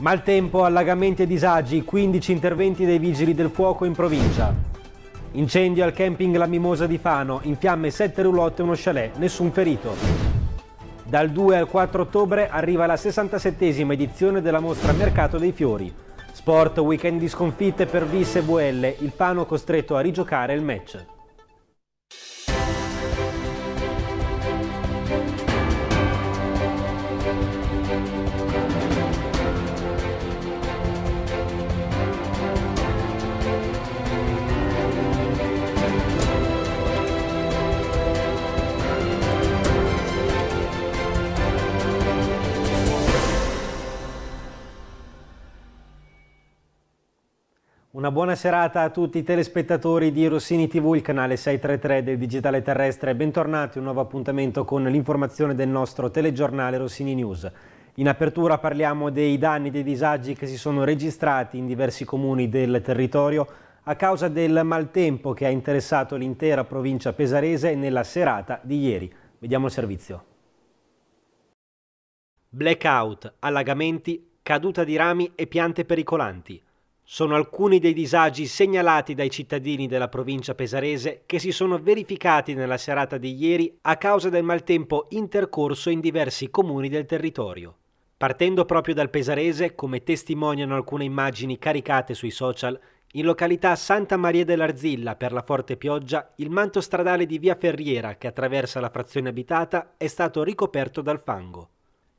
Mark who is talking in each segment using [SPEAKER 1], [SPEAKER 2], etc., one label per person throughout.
[SPEAKER 1] Maltempo, allagamenti e disagi, 15 interventi dei vigili del fuoco in provincia. Incendio al camping La Mimosa di Fano, in fiamme 7 roulotte e uno chalet, nessun ferito. Dal 2 al 4 ottobre arriva la 67esima edizione della mostra Mercato dei Fiori. Sport, weekend di sconfitte per Visse e VL, il Fano costretto a rigiocare il match. Una buona serata a tutti i telespettatori di Rossini TV, il canale 633 del Digitale Terrestre. Bentornati a un nuovo appuntamento con l'informazione del nostro telegiornale Rossini News. In apertura parliamo dei danni e dei disagi che si sono registrati in diversi comuni del territorio a causa del maltempo che ha interessato l'intera provincia pesarese nella serata di ieri. Vediamo il servizio. Blackout, allagamenti, caduta di rami e piante pericolanti. Sono alcuni dei disagi segnalati dai cittadini della provincia pesarese che si sono verificati nella serata di ieri a causa del maltempo intercorso in diversi comuni del territorio. Partendo proprio dal pesarese, come testimoniano alcune immagini caricate sui social, in località Santa Maria dell'Arzilla per la forte pioggia, il manto stradale di Via Ferriera che attraversa la frazione abitata è stato ricoperto dal fango.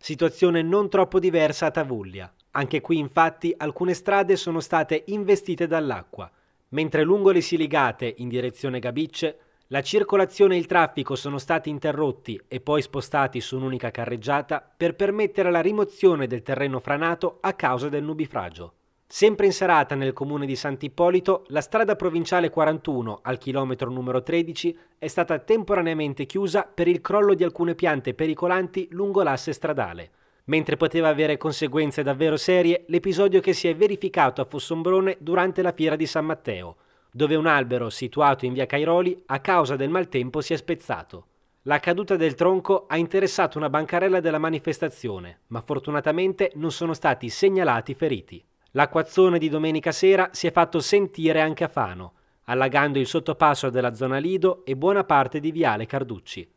[SPEAKER 1] Situazione non troppo diversa a Tavuglia. Anche qui infatti alcune strade sono state investite dall'acqua, mentre lungo le Siligate in direzione Gabicce la circolazione e il traffico sono stati interrotti e poi spostati su un'unica carreggiata per permettere la rimozione del terreno franato a causa del nubifragio. Sempre in serata nel comune di Sant'Ippolito, la strada provinciale 41, al chilometro numero 13, è stata temporaneamente chiusa per il crollo di alcune piante pericolanti lungo l'asse stradale. Mentre poteva avere conseguenze davvero serie, l'episodio che si è verificato a Fossombrone durante la fiera di San Matteo, dove un albero situato in via Cairoli a causa del maltempo si è spezzato. La caduta del tronco ha interessato una bancarella della manifestazione, ma fortunatamente non sono stati segnalati feriti. L'acquazzone di domenica sera si è fatto sentire anche a Fano, allagando il sottopasso della zona Lido e buona parte di Viale Carducci.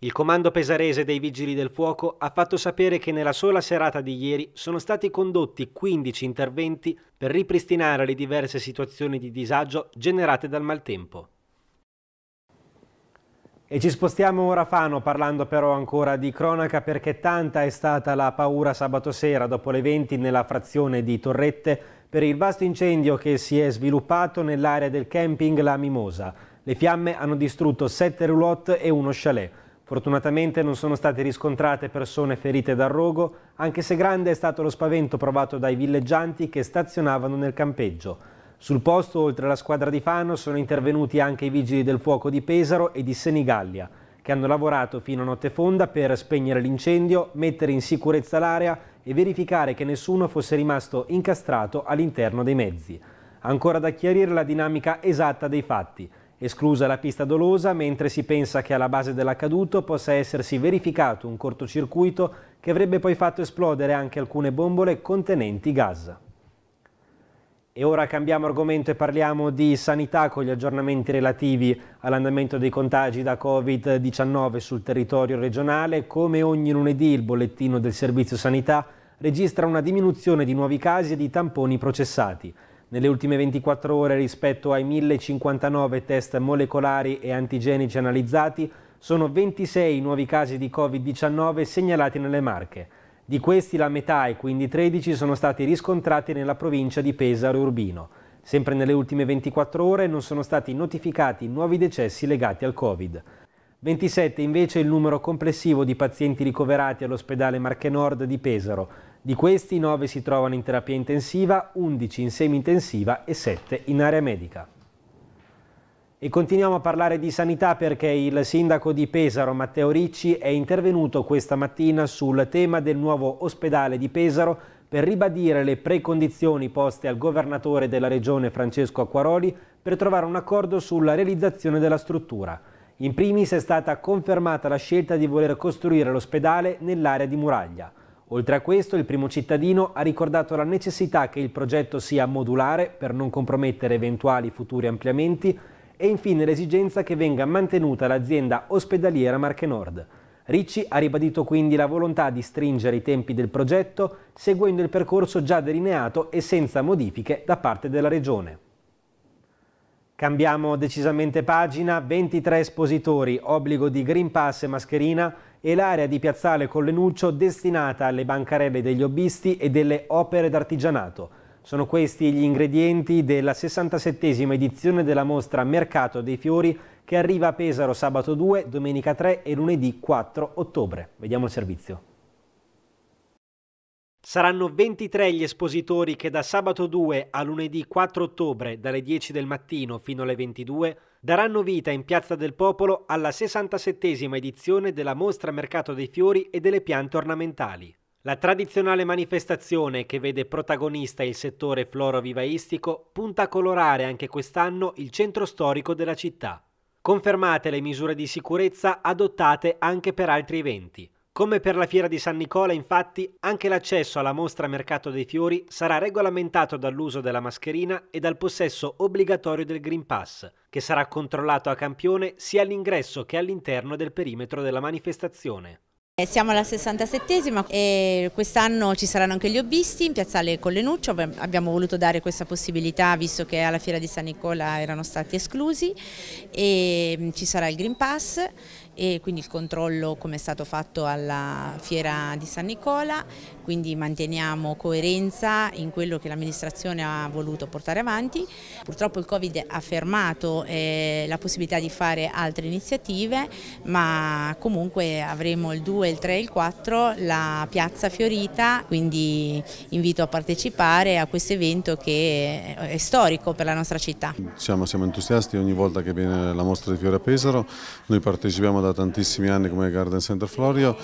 [SPEAKER 1] Il comando pesarese dei Vigili del Fuoco ha fatto sapere che nella sola serata di ieri sono stati condotti 15 interventi per ripristinare le diverse situazioni di disagio generate dal maltempo. E ci spostiamo ora a Fano parlando però ancora di cronaca perché tanta è stata la paura sabato sera dopo le 20 nella frazione di Torrette per il vasto incendio che si è sviluppato nell'area del camping La Mimosa. Le fiamme hanno distrutto sette roulotte e uno chalet. Fortunatamente non sono state riscontrate persone ferite dal rogo, anche se grande è stato lo spavento provato dai villeggianti che stazionavano nel campeggio. Sul posto, oltre alla squadra di Fano, sono intervenuti anche i vigili del fuoco di Pesaro e di Senigallia, che hanno lavorato fino a notte fonda per spegnere l'incendio, mettere in sicurezza l'area e verificare che nessuno fosse rimasto incastrato all'interno dei mezzi. Ancora da chiarire la dinamica esatta dei fatti, esclusa la pista dolosa, mentre si pensa che alla base dell'accaduto possa essersi verificato un cortocircuito che avrebbe poi fatto esplodere anche alcune bombole contenenti gas. E ora cambiamo argomento e parliamo di sanità con gli aggiornamenti relativi all'andamento dei contagi da Covid-19 sul territorio regionale. Come ogni lunedì il bollettino del Servizio Sanità registra una diminuzione di nuovi casi e di tamponi processati. Nelle ultime 24 ore rispetto ai 1059 test molecolari e antigenici analizzati sono 26 nuovi casi di Covid-19 segnalati nelle Marche. Di questi la metà e quindi 13 sono stati riscontrati nella provincia di Pesaro Urbino. Sempre nelle ultime 24 ore non sono stati notificati nuovi decessi legati al Covid. 27 invece è il numero complessivo di pazienti ricoverati all'ospedale Marche Nord di Pesaro. Di questi 9 si trovano in terapia intensiva, 11 in semi intensiva e 7 in area medica. E continuiamo a parlare di sanità perché il sindaco di Pesaro Matteo Ricci è intervenuto questa mattina sul tema del nuovo ospedale di Pesaro per ribadire le precondizioni poste al governatore della regione Francesco Acquaroli per trovare un accordo sulla realizzazione della struttura. In primis è stata confermata la scelta di voler costruire l'ospedale nell'area di Muraglia. Oltre a questo, il primo cittadino ha ricordato la necessità che il progetto sia modulare per non compromettere eventuali futuri ampliamenti e infine l'esigenza che venga mantenuta l'azienda ospedaliera Marche Nord. Ricci ha ribadito quindi la volontà di stringere i tempi del progetto seguendo il percorso già delineato e senza modifiche da parte della Regione. Cambiamo decisamente pagina, 23 espositori, obbligo di Green Pass e mascherina e l'area di Piazzale Collenuccio destinata alle bancarelle degli hobbisti e delle opere d'artigianato. Sono questi gli ingredienti della 67esima edizione della mostra Mercato dei Fiori che arriva a Pesaro sabato 2, domenica 3 e lunedì 4 ottobre. Vediamo il servizio. Saranno 23 gli espositori che da sabato 2 a lunedì 4 ottobre, dalle 10 del mattino fino alle 22, daranno vita in Piazza del Popolo alla 67esima edizione della mostra Mercato dei Fiori e delle piante ornamentali. La tradizionale manifestazione che vede protagonista il settore florovivaistico punta a colorare anche quest'anno il centro storico della città. Confermate le misure di sicurezza adottate anche per altri eventi. Come per la fiera di San Nicola, infatti, anche l'accesso alla mostra Mercato dei Fiori sarà regolamentato dall'uso della mascherina e dal possesso obbligatorio del Green Pass, che sarà controllato a campione sia all'ingresso che all'interno del perimetro della manifestazione.
[SPEAKER 2] Eh, siamo alla 67esima e quest'anno ci saranno anche gli hobbisti in piazzale Collenuccio, abbiamo voluto dare questa possibilità visto che alla fiera di San Nicola erano stati esclusi e mm, ci sarà il Green Pass e quindi il controllo come è stato fatto alla fiera di San Nicola, quindi manteniamo coerenza in quello che l'amministrazione ha voluto portare avanti. Purtroppo il Covid ha fermato eh, la possibilità di fare altre iniziative, ma comunque avremo il 2, il 3 e il 4 la piazza fiorita, quindi invito a partecipare a questo evento che è storico per la nostra città.
[SPEAKER 3] Siamo, siamo entusiasti ogni volta che viene la mostra di fiori a Pesaro, noi partecipiamo da da tantissimi anni come Garden Center Florio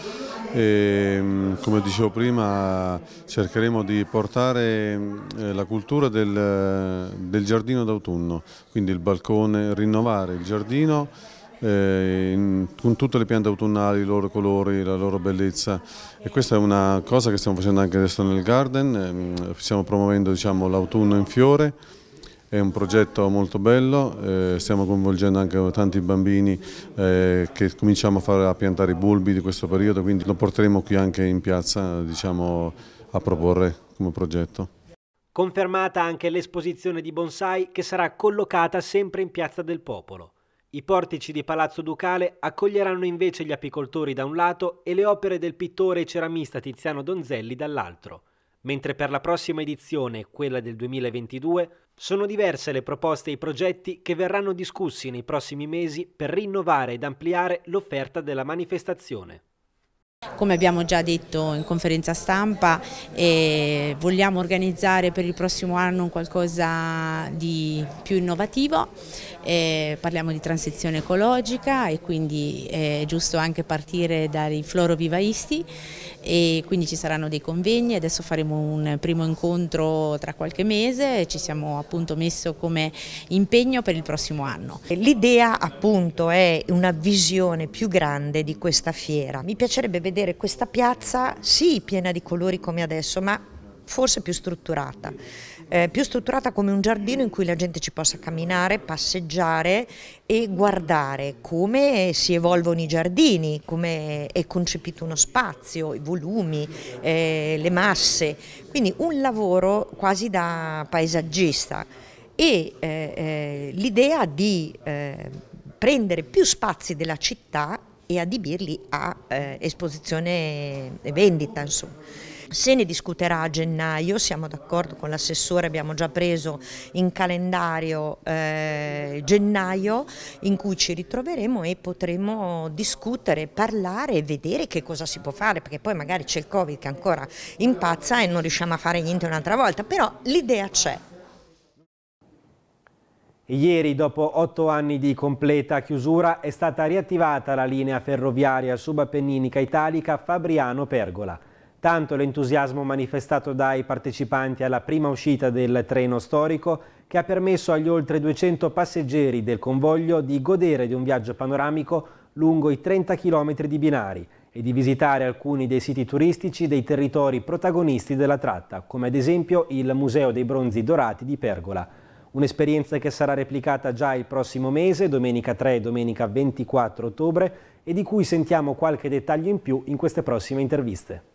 [SPEAKER 3] e mm, come dicevo prima cercheremo di portare eh, la cultura del, eh, del giardino d'autunno, quindi il balcone, rinnovare il giardino eh, in, con tutte le piante autunnali, i loro colori, la loro bellezza e questa è una cosa che stiamo facendo anche adesso nel garden, ehm, stiamo promuovendo diciamo, l'autunno in fiore è un progetto molto bello, eh, stiamo coinvolgendo anche tanti bambini eh, che cominciamo a, fare, a piantare i bulbi di questo periodo, quindi lo porteremo qui anche in piazza diciamo, a proporre come progetto.
[SPEAKER 1] Confermata anche l'esposizione di bonsai che sarà collocata sempre in Piazza del Popolo. I portici di Palazzo Ducale accoglieranno invece gli apicoltori da un lato e le opere del pittore e ceramista Tiziano Donzelli dall'altro mentre per la prossima edizione, quella del 2022, sono diverse le proposte e i progetti che verranno discussi nei prossimi mesi per rinnovare ed ampliare l'offerta della manifestazione.
[SPEAKER 2] Come abbiamo già detto in conferenza stampa, eh, vogliamo organizzare per il prossimo anno qualcosa di più innovativo, eh, parliamo di transizione ecologica e quindi eh, è giusto anche partire dai florovivaisti e quindi ci saranno dei convegni, adesso faremo un primo incontro tra qualche mese, ci siamo appunto messo come impegno per il prossimo anno. L'idea
[SPEAKER 4] appunto è una visione più grande di questa fiera, mi piacerebbe vedere questa piazza sì piena di colori come adesso ma forse più strutturata eh, più strutturata come un giardino in cui la gente ci possa camminare, passeggiare e guardare come si evolvono i giardini, come è concepito uno spazio, i volumi, eh, le masse, quindi un lavoro quasi da paesaggista e eh, eh l'idea di eh, prendere più spazi della città e adibirli a eh, esposizione e vendita. Insomma. Se ne discuterà a gennaio, siamo d'accordo con l'assessore, abbiamo già preso in calendario eh, gennaio in cui ci ritroveremo e potremo discutere, parlare e vedere che cosa si può fare, perché poi magari c'è il Covid che ancora impazza e non riusciamo a fare niente un'altra volta, però l'idea
[SPEAKER 1] c'è. Ieri, dopo otto anni di completa chiusura, è stata riattivata la linea ferroviaria subappenninica italica Fabriano-Pergola. Tanto l'entusiasmo manifestato dai partecipanti alla prima uscita del treno storico che ha permesso agli oltre 200 passeggeri del convoglio di godere di un viaggio panoramico lungo i 30 km di binari e di visitare alcuni dei siti turistici dei territori protagonisti della tratta, come ad esempio il Museo dei Bronzi Dorati di Pergola. Un'esperienza che sarà replicata già il prossimo mese, domenica 3 e domenica 24 ottobre, e di cui sentiamo qualche dettaglio in più in queste prossime interviste.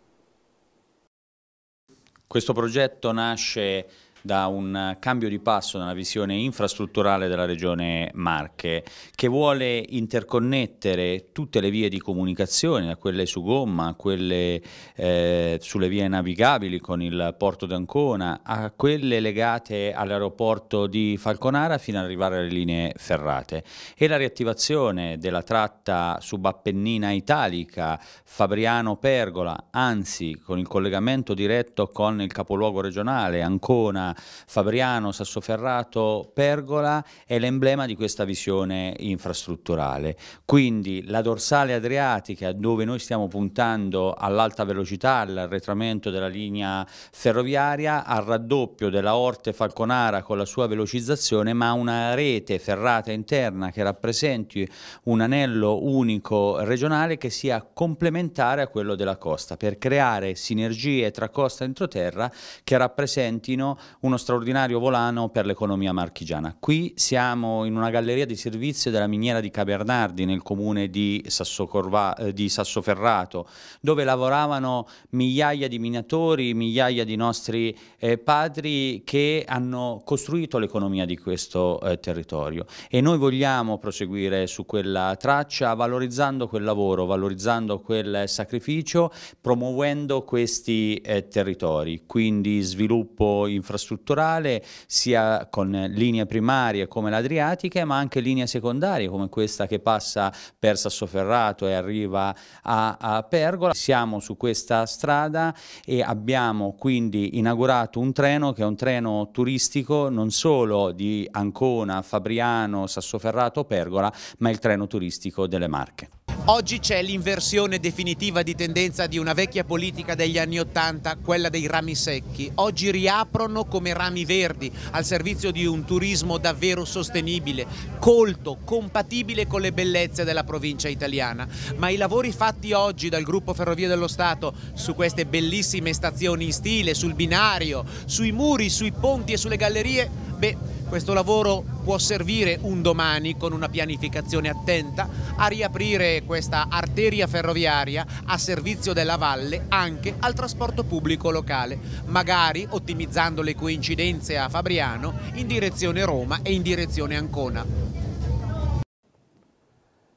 [SPEAKER 3] Questo progetto nasce da un cambio di passo nella visione infrastrutturale della regione Marche, che vuole interconnettere tutte le vie di comunicazione, da quelle su gomma a quelle eh, sulle vie navigabili con il porto d'Ancona, a quelle legate all'aeroporto di Falconara fino ad arrivare alle linee ferrate. E la riattivazione della tratta subappennina italica Fabriano-Pergola, anzi con il collegamento diretto con il capoluogo regionale Ancona Fabriano, Sassoferrato, Pergola è l'emblema di questa visione infrastrutturale. Quindi la dorsale adriatica dove noi stiamo puntando all'alta velocità, all'arretramento della linea ferroviaria, al raddoppio della Orte Falconara con la sua velocizzazione, ma una rete ferrata interna che rappresenti un anello unico regionale che sia complementare a quello della costa per creare sinergie tra costa e entroterra che rappresentino uno straordinario volano per l'economia marchigiana. Qui siamo in una galleria di servizio della miniera di Cabernardi nel comune di, Sassocorva, eh, di Sassoferrato, dove lavoravano migliaia di minatori, migliaia di nostri eh, padri che hanno costruito l'economia di questo eh, territorio e noi vogliamo proseguire su quella traccia valorizzando quel lavoro, valorizzando quel sacrificio, promuovendo questi eh, territori, quindi sviluppo infrastrutturale infrastrutturale, sia con linee primarie come l'Adriatica, ma anche linee secondarie come questa che passa per Sassoferrato e arriva a, a Pergola. Siamo su questa strada e abbiamo quindi inaugurato un treno che è un treno turistico non solo di Ancona, Fabriano, Sassoferrato, Pergola, ma il treno turistico delle Marche. Oggi c'è l'inversione definitiva di tendenza di una vecchia politica degli anni Ottanta, quella dei rami secchi. Oggi riaprono come rami verdi al servizio di un turismo davvero sostenibile, colto, compatibile con le bellezze della provincia italiana. Ma i lavori fatti oggi dal gruppo Ferrovie dello Stato su queste bellissime stazioni in stile, sul binario, sui muri, sui ponti e sulle gallerie Beh, questo lavoro può servire un domani con una pianificazione attenta a riaprire questa arteria ferroviaria a servizio della valle anche al trasporto pubblico locale, magari ottimizzando le coincidenze a Fabriano in direzione Roma e in direzione Ancona.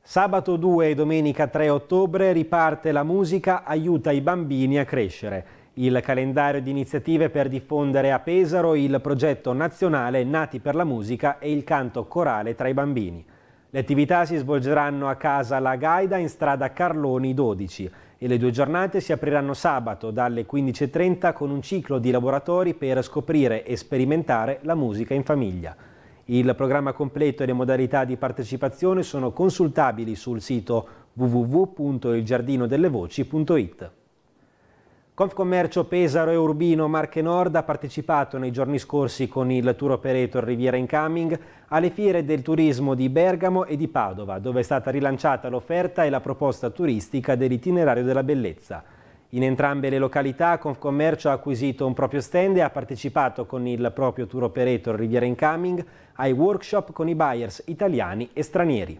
[SPEAKER 1] Sabato 2 e domenica 3 ottobre riparte la musica Aiuta i bambini a crescere il calendario di iniziative per diffondere a Pesaro il progetto nazionale Nati per la musica e il canto corale tra i bambini. Le attività si svolgeranno a casa La Gaida in strada Carloni 12 e le due giornate si apriranno sabato dalle 15.30 con un ciclo di laboratori per scoprire e sperimentare la musica in famiglia. Il programma completo e le modalità di partecipazione sono consultabili sul sito www.ilgiardinodellevoci.it. Confcommercio Pesaro e Urbino Marche Nord ha partecipato nei giorni scorsi con il tour operator Riviera Incoming alle fiere del turismo di Bergamo e di Padova, dove è stata rilanciata l'offerta e la proposta turistica dell'itinerario della bellezza. In entrambe le località Confcommercio ha acquisito un proprio stand e ha partecipato con il proprio tour operator Riviera Incoming ai workshop con i buyers italiani e stranieri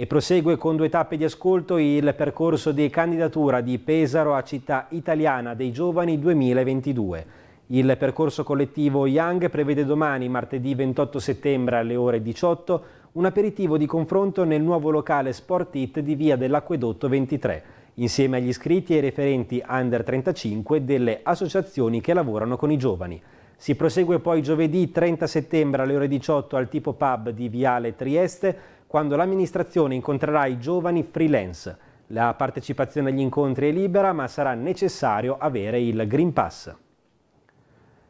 [SPEAKER 1] e prosegue con due tappe di ascolto il percorso di candidatura di Pesaro a città italiana dei giovani 2022. Il percorso collettivo Young prevede domani, martedì 28 settembre alle ore 18, un aperitivo di confronto nel nuovo locale Sport It di via dell'Acquedotto 23, insieme agli iscritti e referenti under 35 delle associazioni che lavorano con i giovani. Si prosegue poi giovedì 30 settembre alle ore 18 al tipo pub di Viale Trieste quando l'amministrazione incontrerà i giovani freelance. La partecipazione agli incontri è libera, ma sarà necessario avere il Green Pass.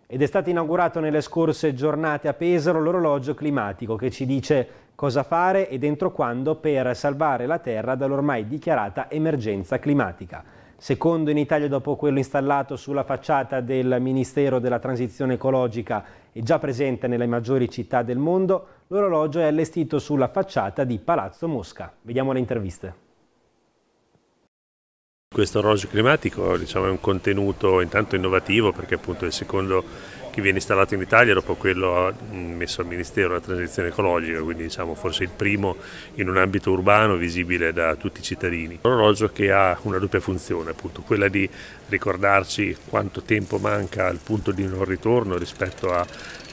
[SPEAKER 1] Ed è stato inaugurato nelle scorse giornate a Pesaro l'orologio climatico che ci dice cosa fare e dentro quando per salvare la Terra dall'ormai dichiarata emergenza climatica. Secondo in Italia dopo quello installato sulla facciata del Ministero della Transizione Ecologica e già presente nelle maggiori città del mondo, L'orologio è allestito sulla facciata di Palazzo Mosca. Vediamo le interviste.
[SPEAKER 3] Questo orologio climatico diciamo, è un contenuto intanto innovativo perché appunto è il secondo che viene installato in Italia dopo quello messo al Ministero della Transizione Ecologica, quindi diciamo forse il primo in un ambito urbano visibile da tutti i cittadini. Un orologio che ha una doppia funzione, appunto, quella di ricordarci quanto tempo manca al punto di non ritorno rispetto a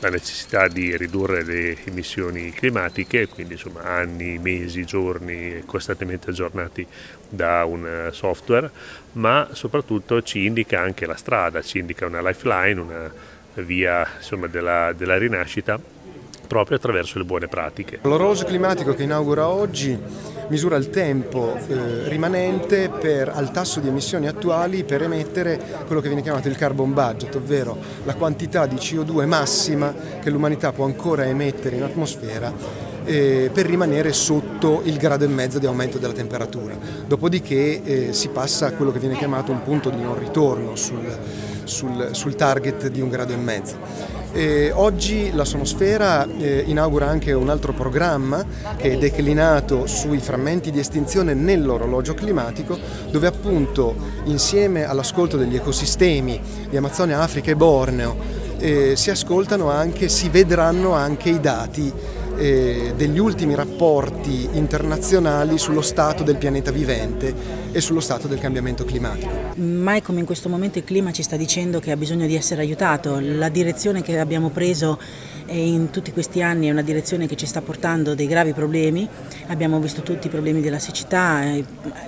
[SPEAKER 3] la necessità di ridurre le emissioni climatiche, quindi insomma, anni, mesi, giorni costantemente aggiornati da un eh, software, ma soprattutto ci indica anche la strada, ci indica una lifeline, una via insomma, della, della rinascita proprio attraverso le buone pratiche.
[SPEAKER 5] L'orologio climatico che inaugura oggi misura il tempo eh, rimanente per, al tasso di emissioni attuali per emettere quello che viene chiamato il carbon budget, ovvero la quantità di CO2 massima che l'umanità può ancora emettere in atmosfera eh, per rimanere sotto il grado e mezzo di aumento della temperatura. Dopodiché eh, si passa a quello che viene chiamato un punto di non ritorno sul, sul, sul target di un grado e mezzo. E oggi la Sonosfera eh, inaugura anche un altro programma che è declinato sui frammenti di estinzione nell'orologio climatico, dove appunto insieme all'ascolto degli ecosistemi di Amazzonia, Africa e Borneo eh, si ascoltano anche, si vedranno anche i dati eh, degli ultimi rapporti internazionali sullo stato del pianeta vivente e sullo stato del cambiamento climatico.
[SPEAKER 2] Mai come in questo momento il clima ci sta dicendo che ha bisogno di essere aiutato, la direzione che abbiamo preso eh, in tutti questi anni è una direzione che ci sta portando dei gravi problemi, abbiamo visto tutti i problemi della siccità, i eh,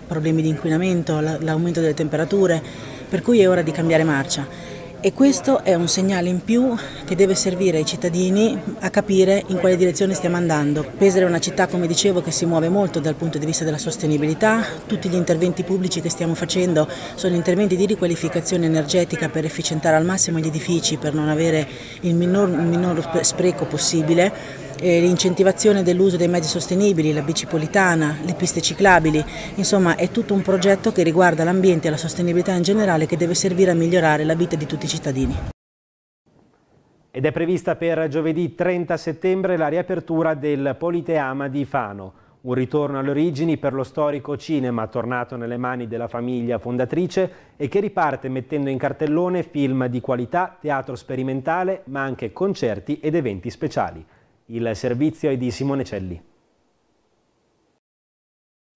[SPEAKER 2] problemi di inquinamento, l'aumento delle temperature, per cui è ora di cambiare marcia e questo è un segnale in più che deve servire ai cittadini a capire in quale direzione stiamo andando. Pesaro è una città, come dicevo, che si muove molto dal punto di vista della sostenibilità, tutti gli interventi pubblici che stiamo facendo sono interventi di riqualificazione energetica per efficientare al massimo gli edifici, per non avere il minor, il minor spreco possibile eh, l'incentivazione dell'uso dei mezzi sostenibili, la bicipolitana, le piste ciclabili, insomma è tutto un progetto che riguarda l'ambiente e la sostenibilità in generale che deve servire a migliorare la vita di tutti i cittadini.
[SPEAKER 1] Ed è prevista per giovedì 30 settembre la riapertura del Politeama di Fano, un ritorno alle origini per lo storico cinema tornato nelle mani della famiglia fondatrice e che riparte mettendo in cartellone film di qualità, teatro sperimentale, ma anche concerti ed eventi speciali. Il servizio è di Simone Celli.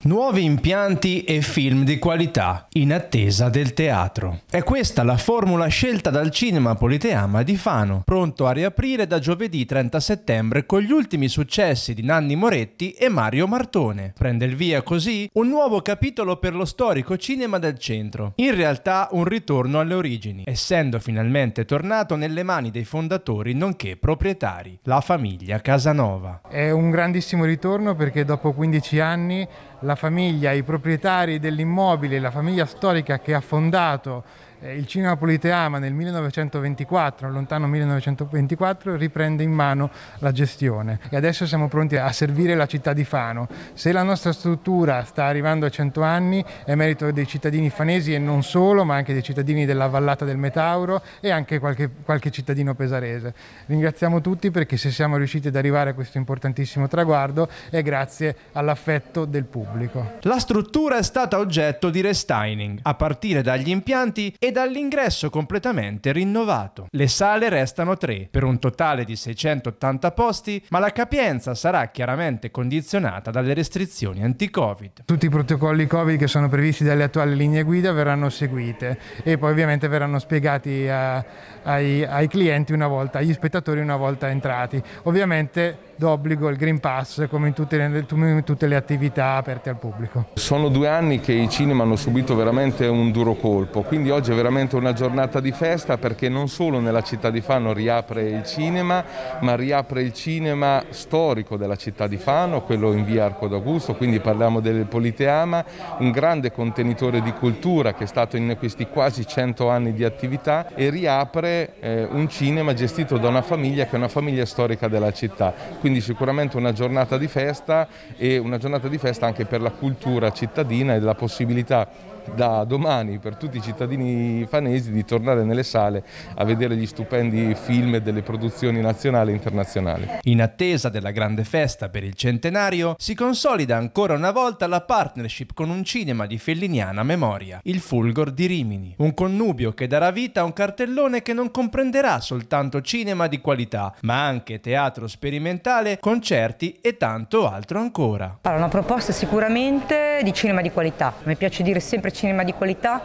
[SPEAKER 6] Nuovi impianti e film di qualità in attesa del teatro. È questa la formula scelta dal cinema Politeama di Fano, pronto a riaprire da giovedì 30 settembre con gli ultimi successi di Nanni Moretti e Mario Martone. Prende il via così un nuovo capitolo per lo storico cinema del centro. In realtà un ritorno alle origini, essendo finalmente tornato nelle mani dei fondatori nonché proprietari, la famiglia Casanova. È
[SPEAKER 7] un grandissimo ritorno perché dopo 15 anni la famiglia, i proprietari dell'immobile, la famiglia storica che ha fondato eh, il cinema Politeama nel 1924, lontano 1924, riprende in mano la gestione e adesso siamo pronti a servire la città di Fano. Se la nostra struttura sta arrivando a 100 anni è merito dei cittadini fanesi e non solo, ma anche dei cittadini della vallata del Metauro e anche qualche, qualche cittadino pesarese. Ringraziamo tutti perché se siamo riusciti ad arrivare a questo importantissimo traguardo è grazie all'affetto del pubblico.
[SPEAKER 6] La struttura è stata oggetto di restyling a partire dagli impianti e e dall'ingresso completamente rinnovato. Le sale restano tre, per un totale di 680 posti, ma la capienza sarà chiaramente condizionata dalle restrizioni anti-Covid.
[SPEAKER 7] Tutti i protocolli Covid che sono previsti dalle attuali linee guida verranno seguite e poi ovviamente verranno spiegati a, ai, ai clienti una volta, agli spettatori una volta entrati. Ovviamente d'obbligo il Green Pass come in tutte, le, in tutte le attività aperte al pubblico. Sono due anni che i cinema hanno subito veramente un duro colpo, quindi oggi è veramente una giornata di festa perché non solo nella città di Fano riapre il cinema, ma riapre il cinema storico della città di Fano, quello in via Arco d'Augusto, quindi parliamo del Politeama, un grande contenitore di cultura che è stato in questi quasi 100 anni di attività e riapre eh, un cinema gestito da una famiglia che è una famiglia storica della città. Quindi quindi sicuramente una giornata di festa e una giornata di festa anche per la cultura cittadina e la possibilità da domani per tutti i cittadini fanesi di tornare nelle sale a vedere gli stupendi film delle produzioni
[SPEAKER 6] nazionali e internazionali. In attesa della grande festa per il centenario si consolida ancora una volta la partnership con un cinema di felliniana memoria, il Fulgor di Rimini, un connubio che darà vita a un cartellone che non comprenderà soltanto cinema di qualità, ma anche teatro sperimentale, concerti e tanto altro ancora.
[SPEAKER 8] Allora, una proposta sicuramente di cinema di qualità, mi piace dire sempre cinema cinema di qualità,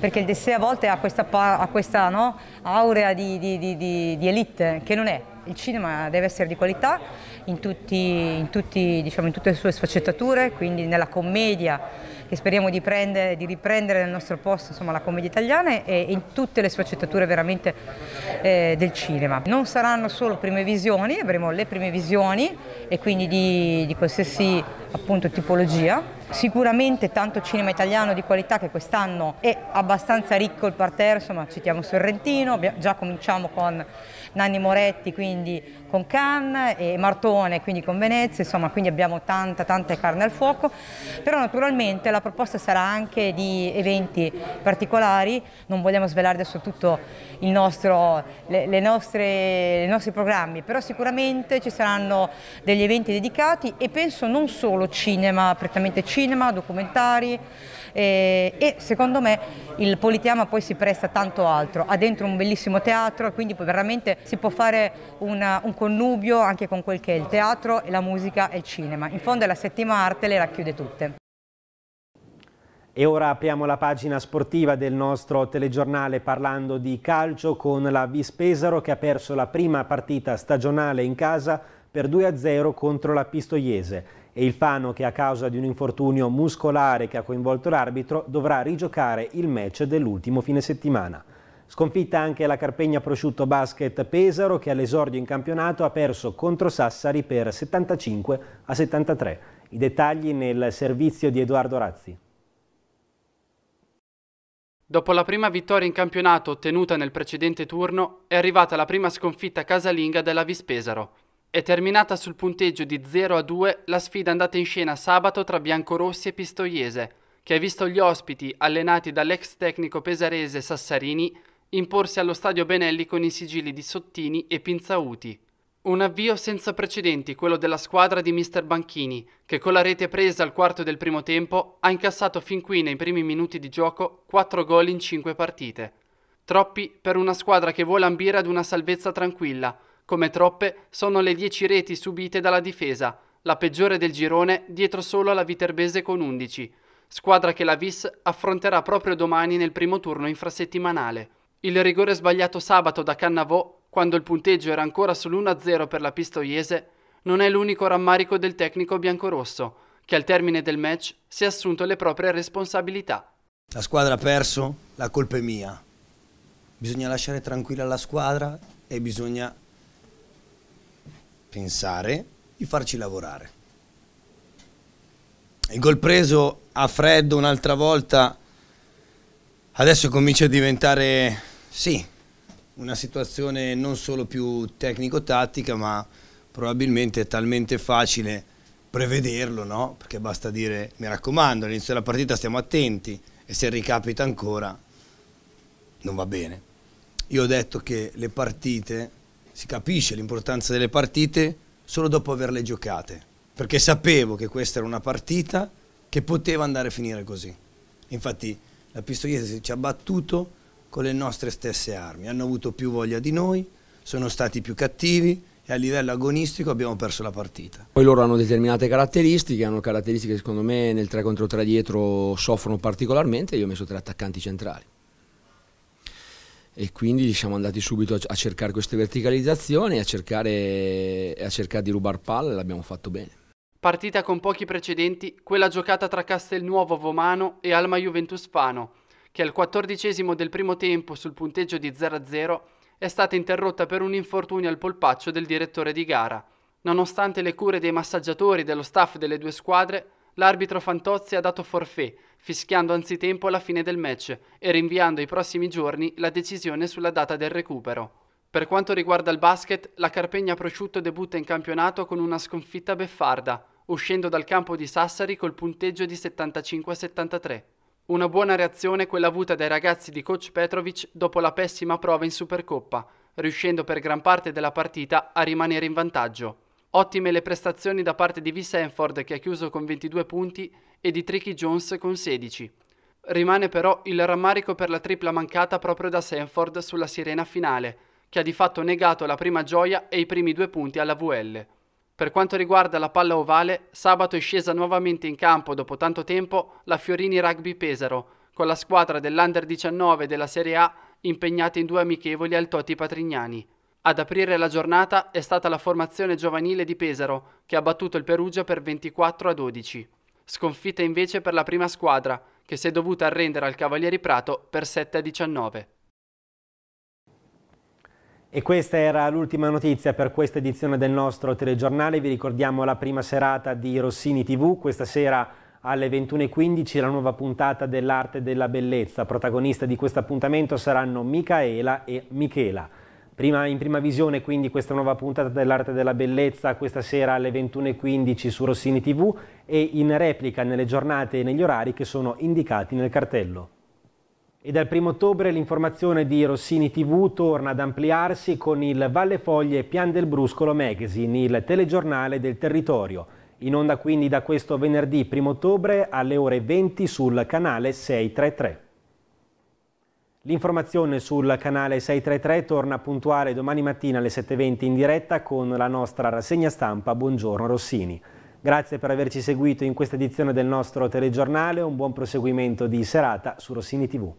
[SPEAKER 8] perché il Dessè a volte ha questa, ha questa no, aurea di, di, di, di, elite, che non è. Il cinema deve essere di qualità in, tutti, in, tutti, diciamo, in tutte le sue sfaccettature, quindi nella commedia, che speriamo di, prendere, di, riprendere nel nostro posto insomma, la commedia italiana e in tutte le sfaccettature veramente eh, del cinema. Non saranno solo prime visioni, avremo le prime visioni e quindi di, di qualsiasi appunto, tipologia sicuramente tanto cinema italiano di qualità che quest'anno è abbastanza ricco il parterre, insomma citiamo Sorrentino, già cominciamo con Nanni Moretti, quindi con Cannes e Martone, quindi con Venezia, insomma quindi abbiamo tanta, tanta carne al fuoco, però naturalmente la proposta sarà anche di eventi particolari, non vogliamo svelare adesso tutto il nostro, le, le nostre, i nostri programmi, però sicuramente ci saranno degli eventi dedicati e penso non solo cinema, prettamente cinema, cinema, documentari eh, e secondo me il Politeama poi si presta a tanto altro, ha dentro un bellissimo teatro e quindi veramente si può fare una, un connubio anche con quel che è il teatro, la musica e il cinema. In fondo è la settima arte le racchiude tutte.
[SPEAKER 1] E ora apriamo la pagina sportiva del nostro telegiornale parlando di calcio con la Vispesaro che ha perso la prima partita stagionale in casa per 2-0 contro la Pistoiese e il Fano che a causa di un infortunio muscolare che ha coinvolto l'arbitro dovrà rigiocare il match dell'ultimo fine settimana. Sconfitta anche la Carpegna Prosciutto Basket Pesaro che all'esordio in campionato ha perso contro Sassari per 75 a 73. I dettagli nel servizio di Edoardo Razzi.
[SPEAKER 9] Dopo la prima vittoria in campionato ottenuta nel precedente turno, è arrivata la prima sconfitta casalinga della Vispesaro, è terminata sul punteggio di 0 a 2 la sfida andata in scena sabato tra Biancorossi e Pistoiese, che ha visto gli ospiti, allenati dall'ex tecnico pesarese Sassarini, imporsi allo stadio Benelli con i sigilli di Sottini e Pinzauti. Un avvio senza precedenti quello della squadra di Mr. Banchini, che con la rete presa al quarto del primo tempo ha incassato fin qui nei primi minuti di gioco 4 gol in 5 partite. Troppi per una squadra che vuole ambire ad una salvezza tranquilla, come troppe sono le 10 reti subite dalla difesa, la peggiore del girone dietro solo alla Viterbese con 11, squadra che la Vis affronterà proprio domani nel primo turno infrasettimanale. Il rigore sbagliato sabato da Cannavò, quando il punteggio era ancora sull'1-0 per la Pistoiese, non è l'unico rammarico del tecnico biancorosso, che al termine del match si è assunto le proprie responsabilità.
[SPEAKER 10] La squadra ha perso, la colpa è mia. Bisogna lasciare tranquilla la squadra e bisogna pensare di farci lavorare. Il gol preso a freddo un'altra volta adesso comincia a diventare, sì, una situazione non solo più tecnico-tattica, ma probabilmente è talmente facile prevederlo, no? Perché basta dire, mi raccomando, all'inizio della partita stiamo attenti e se ricapita ancora non va bene. Io ho detto che le partite si capisce l'importanza delle partite solo dopo averle giocate, perché sapevo che questa era una partita che poteva andare a finire così. Infatti la Pistoiese ci ha battuto con le nostre stesse armi, hanno avuto più voglia di noi, sono stati più cattivi e a livello agonistico abbiamo perso la partita. Poi loro hanno determinate caratteristiche, hanno caratteristiche che secondo me nel 3 contro 3 dietro soffrono particolarmente, io ho messo tre attaccanti centrali e quindi siamo andati subito a, cercare queste verticalizzazioni, a cercare, a cercare di rubar palle, l'abbiamo fatto bene.
[SPEAKER 9] Partita con pochi precedenti, quella giocata tra Castelnuovo Vomano e Alma Juventus Fano, che al quattordicesimo del primo tempo sul punteggio di 0-0 è stata interrotta per un infortunio al polpaccio del direttore di gara. Nonostante le cure dei massaggiatori e dello staff delle due squadre, l'arbitro Fantozzi ha dato forfè fischiando anzitempo la fine del match e rinviando ai prossimi giorni la decisione sulla data del recupero. Per quanto riguarda il basket, la Carpegna Prosciutto debutta in campionato con una sconfitta beffarda, uscendo dal campo di Sassari col punteggio di 75-73. Una buona reazione quella avuta dai ragazzi di coach Petrovic dopo la pessima prova in Supercoppa, riuscendo per gran parte della partita a rimanere in vantaggio. Ottime le prestazioni da parte di V. Sanford che ha chiuso con 22 punti e di Tricky Jones con 16. Rimane però il rammarico per la tripla mancata proprio da Sanford sulla sirena finale, che ha di fatto negato la prima gioia e i primi due punti alla VL. Per quanto riguarda la palla ovale, sabato è scesa nuovamente in campo dopo tanto tempo la Fiorini Rugby Pesaro, con la squadra dell'Under 19 della Serie A impegnata in due amichevoli al Totti Patrignani. Ad aprire la giornata è stata la formazione giovanile di Pesaro, che ha battuto il Perugia per 24 a 12. Sconfitta invece per la prima squadra, che si è dovuta arrendere al Cavalieri Prato per 7 a 19.
[SPEAKER 1] E questa era l'ultima notizia per questa edizione del nostro telegiornale. Vi ricordiamo la prima serata di Rossini TV. Questa sera alle 21.15 la nuova puntata dell'arte della bellezza. Protagoniste di questo appuntamento saranno Micaela e Michela. Prima, in prima visione quindi questa nuova puntata dell'arte della bellezza questa sera alle 21.15 su Rossini TV e in replica nelle giornate e negli orari che sono indicati nel cartello. E dal 1 ottobre l'informazione di Rossini TV torna ad ampliarsi con il Valle Foglie Pian del Bruscolo Magazine, il telegiornale del territorio. In onda quindi da questo venerdì 1 ottobre alle ore 20 sul canale 633. L'informazione sul canale 633 torna puntuale domani mattina alle 7.20 in diretta con la nostra rassegna stampa Buongiorno Rossini. Grazie per averci seguito in questa edizione del nostro telegiornale, un buon proseguimento di serata su Rossini TV.